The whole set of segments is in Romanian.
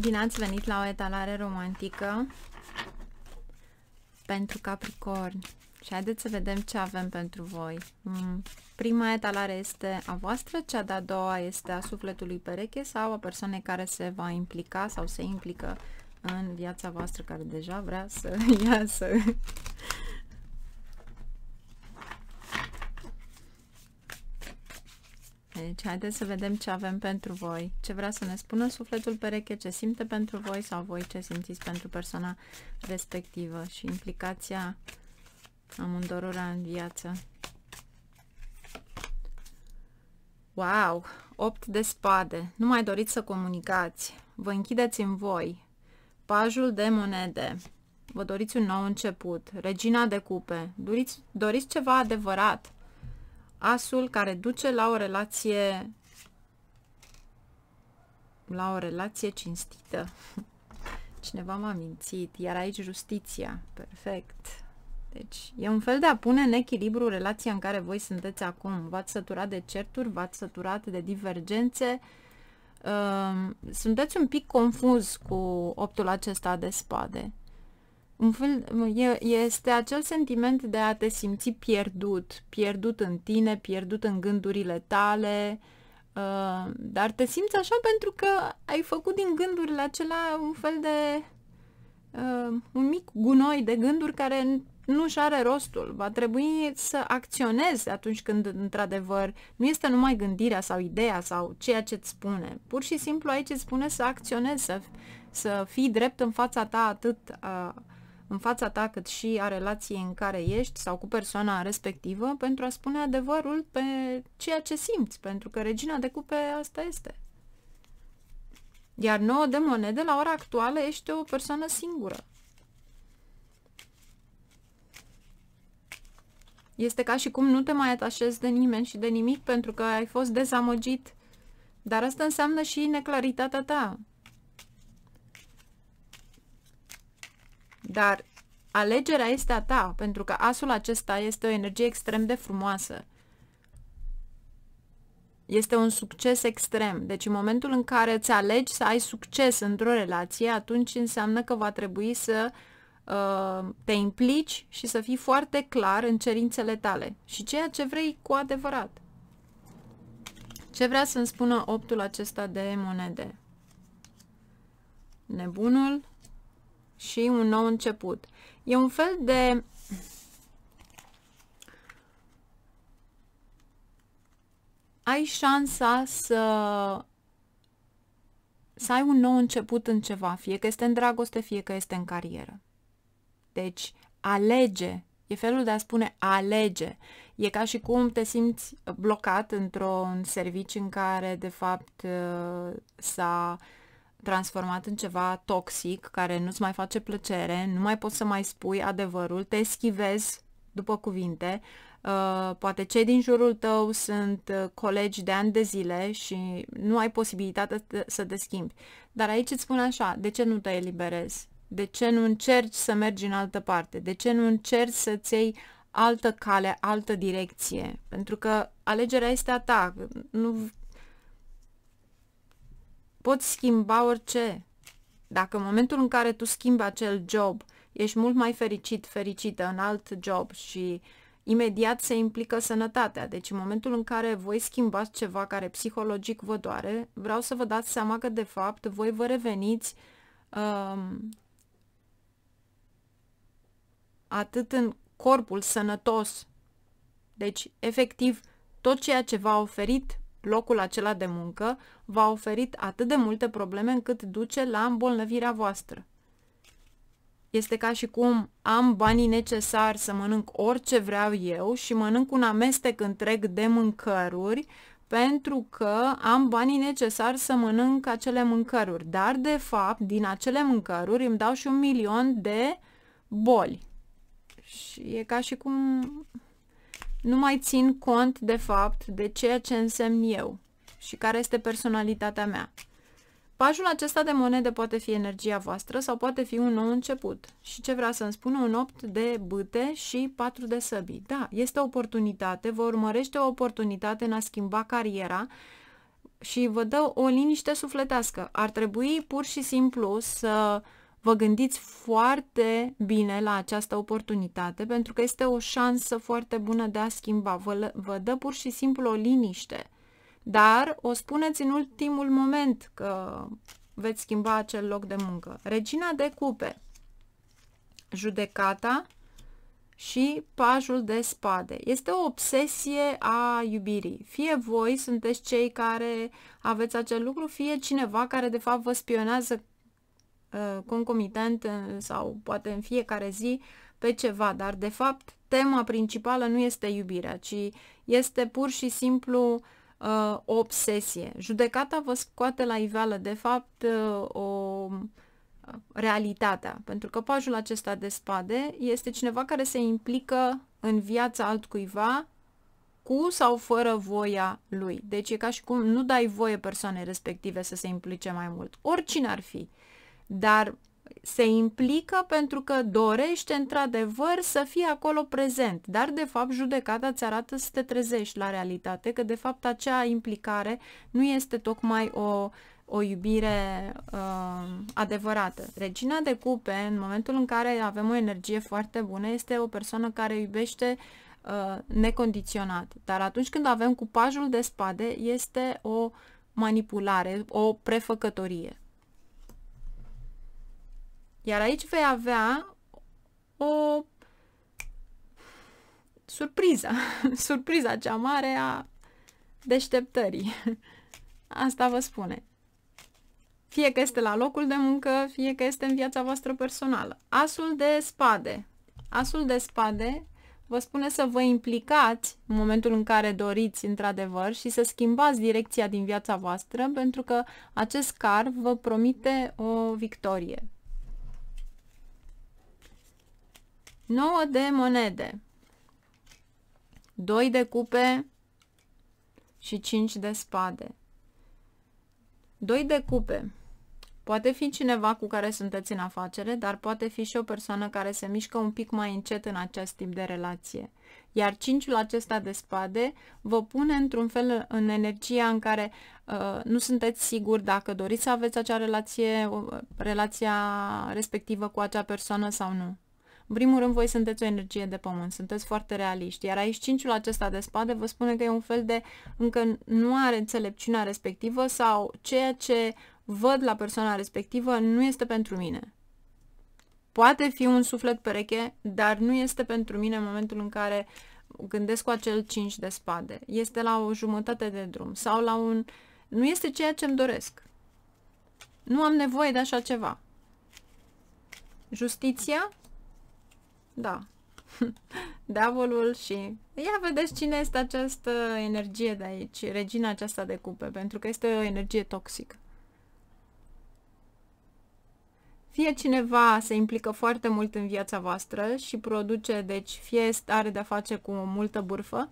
Bine ați venit la o etalare romantică pentru Capricorn. Și haideți să vedem ce avem pentru voi. Mm, prima etalare este a voastră, cea de-a doua este a sufletului pereche sau a persoanei care se va implica sau se implică în viața voastră, care deja vrea să iasă. aici. Deci, haideți să vedem ce avem pentru voi, ce vrea să ne spună sufletul pereche, ce simte pentru voi sau voi ce simțiți pentru persoana respectivă și implicația amândorora în viață. Wow! 8 de spade. Nu mai doriți să comunicați. Vă închideți în voi. Pajul de monede. Vă doriți un nou început. Regina de cupe. Doriți, doriți ceva adevărat asul care duce la o relație la o relație cinstită. Cineva m-a mințit, iar aici justiția. Perfect. Deci, e un fel de a pune în echilibru relația în care voi sunteți acum. V-ați săturat de certuri, v-ați săturat de divergențe. Uh, sunteți un pic confuz cu optul acesta de spade un fel, este acel sentiment de a te simți pierdut, pierdut în tine, pierdut în gândurile tale, uh, dar te simți așa pentru că ai făcut din gândurile acelea un fel de uh, un mic gunoi de gânduri care nu și are rostul. Va trebui să acționezi atunci când, într-adevăr, nu este numai gândirea sau ideea sau ceea ce îți spune. Pur și simplu aici îți spune să acționezi, să, să fii drept în fața ta atât uh, în fața ta, cât și a relației în care ești sau cu persoana respectivă pentru a spune adevărul pe ceea ce simți, pentru că regina de cupe asta este. Iar nouă de monede, la ora actuală, ești o persoană singură. Este ca și cum nu te mai atașezi de nimeni și de nimic pentru că ai fost dezamăgit. Dar asta înseamnă și neclaritatea ta, Dar alegerea este a ta, pentru că asul acesta este o energie extrem de frumoasă. Este un succes extrem. Deci în momentul în care îți alegi să ai succes într-o relație, atunci înseamnă că va trebui să uh, te implici și să fii foarte clar în cerințele tale și ceea ce vrei cu adevărat. Ce vrea să-mi spună optul acesta de monede? Nebunul, și un nou început. E un fel de... Ai șansa să să ai un nou început în ceva, fie că este în dragoste, fie că este în carieră. Deci, alege, e felul de a spune alege. E ca și cum te simți blocat într-un serviciu în care, de fapt, s-a uh, transformat în ceva toxic, care nu-ți mai face plăcere, nu mai poți să mai spui adevărul, te schivezi după cuvinte, Uh, poate cei din jurul tău sunt uh, colegi de ani de zile și nu ai posibilitatea să te schimbi. Dar aici îți spun așa, de ce nu te eliberezi? De ce nu încerci să mergi în altă parte? De ce nu încerci să-ți iei altă cale, altă direcție? Pentru că alegerea este a ta. Nu Poți schimba orice. Dacă în momentul în care tu schimbi acel job, ești mult mai fericit, fericită în alt job și imediat se implică sănătatea. Deci în momentul în care voi schimbați ceva care psihologic vă doare, vreau să vă dați seama că de fapt voi vă reveniți um, atât în corpul sănătos. Deci, efectiv, tot ceea ce v-a oferit locul acela de muncă v-a oferit atât de multe probleme încât duce la îmbolnăvirea voastră. Este ca și cum am banii necesari să mănânc orice vreau eu și mănânc un amestec întreg de mâncăruri pentru că am banii necesari să mănânc acele mâncăruri. Dar, de fapt, din acele mâncăruri îmi dau și un milion de boli. Și e ca și cum nu mai țin cont de fapt de ceea ce însemn eu și care este personalitatea mea. Pajul acesta de monede poate fi energia voastră sau poate fi un nou început. Și ce vrea să-mi spună? Un 8 de bâte și 4 de săbii. Da, este o oportunitate, vă urmărește o oportunitate în a schimba cariera și vă dă o liniște sufletească. Ar trebui pur și simplu să uh, vă gândiți foarte bine la această oportunitate pentru că este o șansă foarte bună de a schimba. Vă, vă dă pur și simplu o liniște, dar o spuneți în ultimul moment că veți schimba acel loc de muncă. Regina de cupe, judecata și pajul de spade. Este o obsesie a iubirii. Fie voi sunteți cei care aveți acel lucru, fie cineva care de fapt vă spionează Uh, concomitent uh, sau poate în fiecare zi pe ceva, dar de fapt tema principală nu este iubirea, ci este pur și simplu uh, o obsesie. Judecata vă scoate la iveală, de fapt, uh, o uh, realitatea, pentru că pajul acesta de spade este cineva care se implică în viața altcuiva cu sau fără voia lui. Deci e ca și cum nu dai voie persoanei respective să se implice mai mult. Oricine ar fi. Uh, dar se implică pentru că dorește într-adevăr să fie acolo prezent, dar de fapt judecata îți arată să te trezești la realitate, că de fapt acea implicare nu este tocmai o, o iubire uh, adevărată. Regina de cupe, în momentul în care avem o energie foarte bună, este o persoană care iubește uh, necondiționat, dar atunci când avem cupajul de spade, este o manipulare, o prefăcătorie. Iar aici vei avea o surpriză, surpriza cea mare a deșteptării. Asta vă spune. Fie că este la locul de muncă, fie că este în viața voastră personală. Asul de spade. Asul de spade vă spune să vă implicați în momentul în care doriți într-adevăr și să schimbați direcția din viața voastră pentru că acest car vă promite o victorie. 9 de monede, 2 de cupe și 5 de spade. 2 de cupe. Poate fi cineva cu care sunteți în afacere, dar poate fi și o persoană care se mișcă un pic mai încet în acest tip de relație. Iar cinciul acesta de spade vă pune într-un fel în energia în care uh, nu sunteți siguri dacă doriți să aveți acea relație, relația respectivă cu acea persoană sau nu. În primul rând, voi sunteți o energie de pământ, sunteți foarte realiști, iar aici cinciul acesta de spade vă spune că e un fel de încă nu are înțelepciunea respectivă sau ceea ce văd la persoana respectivă nu este pentru mine. Poate fi un suflet pereche, dar nu este pentru mine în momentul în care gândesc cu acel cinci de spade. Este la o jumătate de drum sau la un... Nu este ceea ce îmi doresc. Nu am nevoie de așa ceva. Justiția da. Diavolul și... Ia vedeți cine este această energie de aici, regina aceasta de cupe, pentru că este o energie toxică. Fie cineva se implică foarte mult în viața voastră și produce, deci fie are de-a face cu multă bârfă,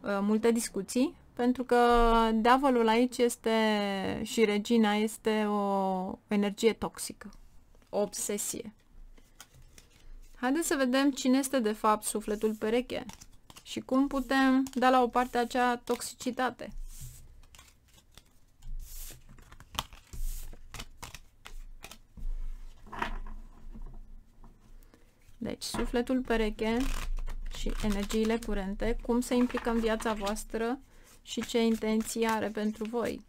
uh, multe discuții, pentru că diavolul aici este și regina este o energie toxică, o obsesie. Haideți să vedem cine este de fapt sufletul pereche și cum putem da la o parte acea toxicitate. Deci, sufletul pereche și energiile curente, cum se implică în viața voastră și ce intenții are pentru voi.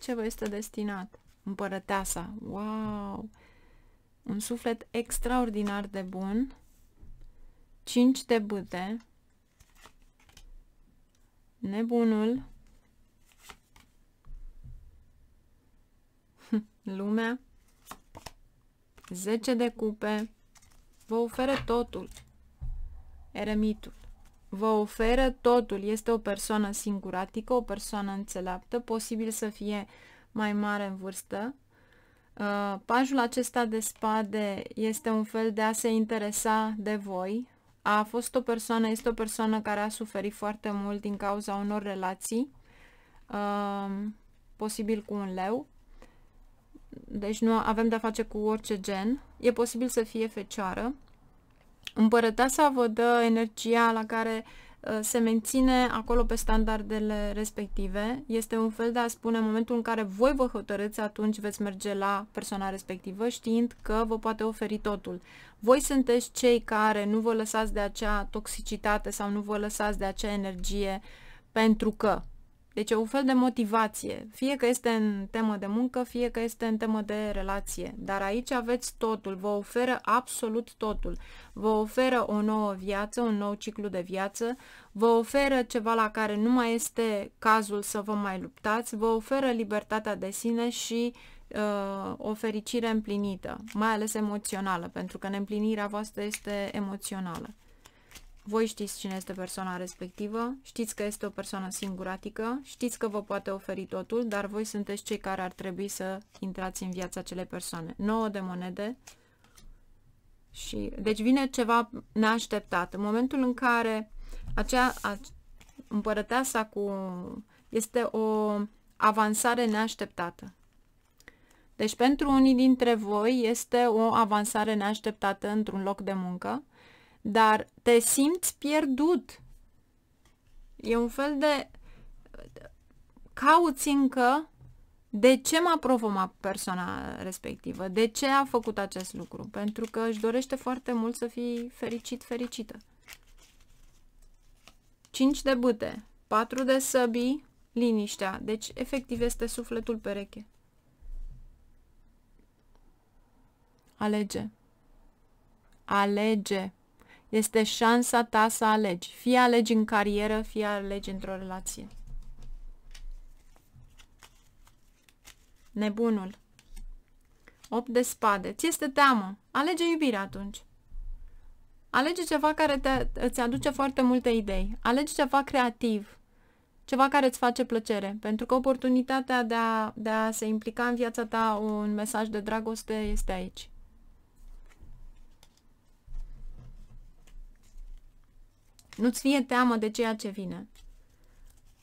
Ce vă este destinat? Împărăteasa. Wow! Un suflet extraordinar de bun. 5 de bâte. Nebunul. Lumea. 10 de cupe. Vă oferă totul. Eremitul. Vă oferă totul. Este o persoană singuratică, o persoană înțeleaptă, posibil să fie mai mare în vârstă, Uh, pajul acesta de spade este un fel de a se interesa de voi. A fost o persoană, este o persoană care a suferit foarte mult din cauza unor relații, uh, posibil cu un leu. Deci nu avem de-a face cu orice gen. E posibil să fie fecioară. Împărăteasa vă dă energia la care uh, Uh, se menține acolo pe standardele respective. Este un fel de a spune, în momentul în care voi vă hotărâți, atunci veți merge la persoana respectivă, știind că vă poate oferi totul. Voi sunteți cei care nu vă lăsați de acea toxicitate sau nu vă lăsați de acea energie pentru că deci e un fel de motivație, fie că este în temă de muncă, fie că este în temă de relație. Dar aici aveți totul, vă oferă absolut totul. Vă oferă o nouă viață, un nou ciclu de viață, vă oferă ceva la care nu mai este cazul să vă mai luptați, vă oferă libertatea de sine și uh, o fericire împlinită, mai ales emoțională, pentru că neîmplinirea voastră este emoțională. Voi știți cine este persoana respectivă, știți că este o persoană singuratică, știți că vă poate oferi totul, dar voi sunteți cei care ar trebui să intrați în viața acelei persoane. 9 de monede. Și, deci vine ceva neașteptat. În momentul în care acea a, împărăteasa cu... este o avansare neașteptată. Deci pentru unii dintre voi este o avansare neașteptată într-un loc de muncă, dar te simți pierdut. E un fel de... Cauți încă de ce m-a provocat persoana respectivă, de ce a făcut acest lucru, pentru că își dorește foarte mult să fii fericit, fericită. 5 de bute, 4 de săbi, liniștea. Deci, efectiv, este sufletul pereche. Alege. Alege. Este șansa ta să alegi. Fie alegi în carieră, fie alegi într-o relație. Nebunul. 8 de spade. Ți este teamă. Alege iubirea atunci. Alege ceva care te, îți aduce foarte multe idei. Alege ceva creativ. Ceva care îți face plăcere. Pentru că oportunitatea de a, de a se implica în viața ta un mesaj de dragoste este aici. Nu-ți fie teamă de ceea ce vine.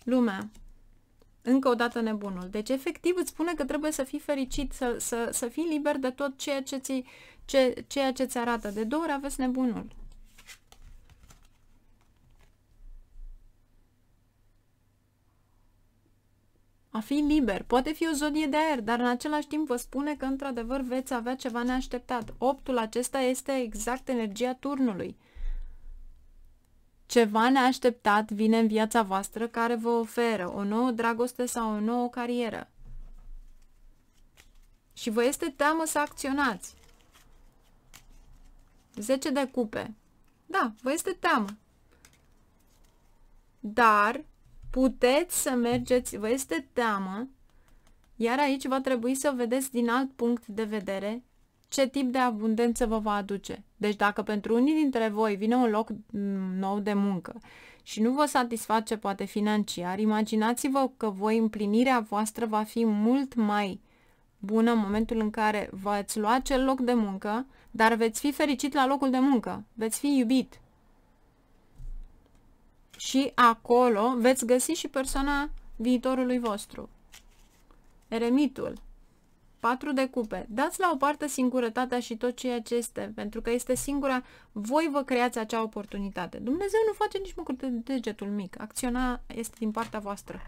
Lumea. Încă o dată nebunul. Deci, efectiv, îți spune că trebuie să fii fericit, să, să, să fii liber de tot ceea ce, ți, ce, ceea ce ți arată. De două ori aveți nebunul. A fi liber. Poate fi o zodie de aer, dar în același timp vă spune că într-adevăr veți avea ceva neașteptat. Optul acesta este exact energia turnului. Ceva neașteptat vine în viața voastră care vă oferă o nouă dragoste sau o nouă carieră. Și vă este teamă să acționați. 10 de cupe. Da, vă este teamă. Dar puteți să mergeți, vă este teamă, iar aici va trebui să vedeți din alt punct de vedere ce tip de abundență vă va aduce. Deci dacă pentru unii dintre voi vine un loc mm, nou de muncă și nu vă satisface poate financiar, imaginați-vă că voi împlinirea voastră va fi mult mai bună în momentul în care v-ați lua acel loc de muncă, dar veți fi fericit la locul de muncă, veți fi iubit. Și acolo veți găsi și persoana viitorului vostru. Eremitul Patru de cupe. Dați la o parte singurătatea și tot ceea ce este, pentru că este singura, voi vă creați acea oportunitate. Dumnezeu nu face nici măcar de degetul mic. Acționa este din partea voastră.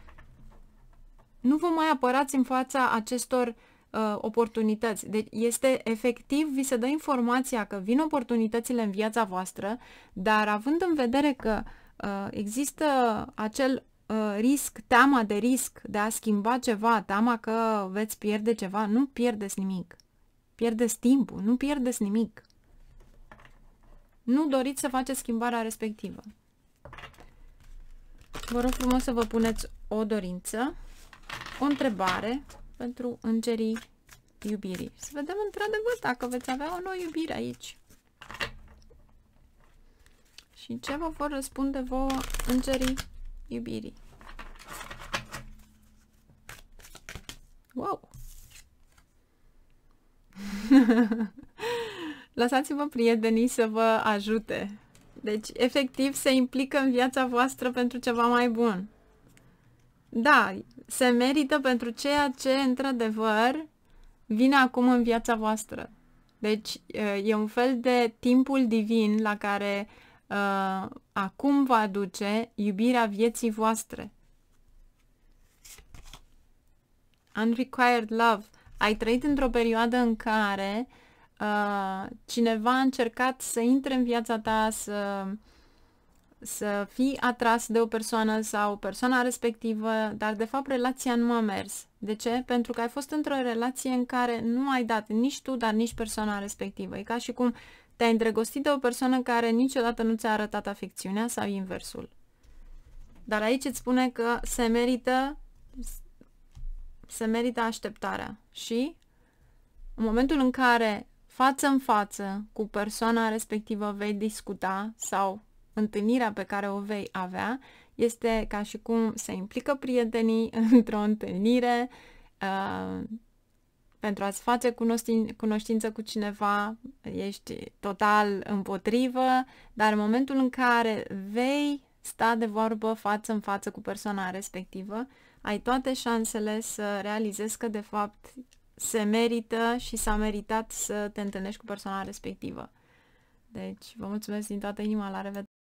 Nu vă mai apărați în fața acestor uh, uh, oportunități. Deci este efectiv, vi se dă informația că vin oportunitățile în viața voastră, dar având în vedere că uh, există acel Uh, risc, teama de risc de a schimba ceva, teama că veți pierde ceva, nu pierdeți nimic. Pierdeți timpul, nu pierdeți nimic. Nu doriți să faceți schimbarea respectivă. Vă rog frumos să vă puneți o dorință, o întrebare pentru îngerii iubirii. Să vedem într-adevăr dacă veți avea o nouă iubire aici. Și ce vă vor răspunde vouă îngerii iubirii. Wow! Lăsați-vă prietenii să vă ajute. Deci, efectiv, se implică în viața voastră pentru ceva mai bun. Da, se merită pentru ceea ce, într-adevăr, vine acum în viața voastră. Deci, e un fel de timpul divin la care uh, Acum vă aduce iubirea vieții voastre. Unrequired love. Ai trăit într-o perioadă în care uh, cineva a încercat să intre în viața ta, să, să fii atras de o persoană sau persoana respectivă, dar de fapt relația nu a mers. De ce? Pentru că ai fost într-o relație în care nu ai dat nici tu, dar nici persoana respectivă. E ca și cum te-ai îndrăgostit de o persoană care niciodată nu ți-a arătat afecțiunea sau inversul. Dar aici îți spune că se merită se merită așteptarea și în momentul în care față în față cu persoana respectivă vei discuta sau întâlnirea pe care o vei avea, este ca și cum se implică prietenii într-o întâlnire, uh, pentru a-ți face cunoștință cu cineva, ești total împotrivă, dar în momentul în care vei sta de vorbă față în față cu persoana respectivă, ai toate șansele să realizezi că de fapt se merită și s-a meritat să te întâlnești cu persoana respectivă. Deci, vă mulțumesc din toată inima, la revedere!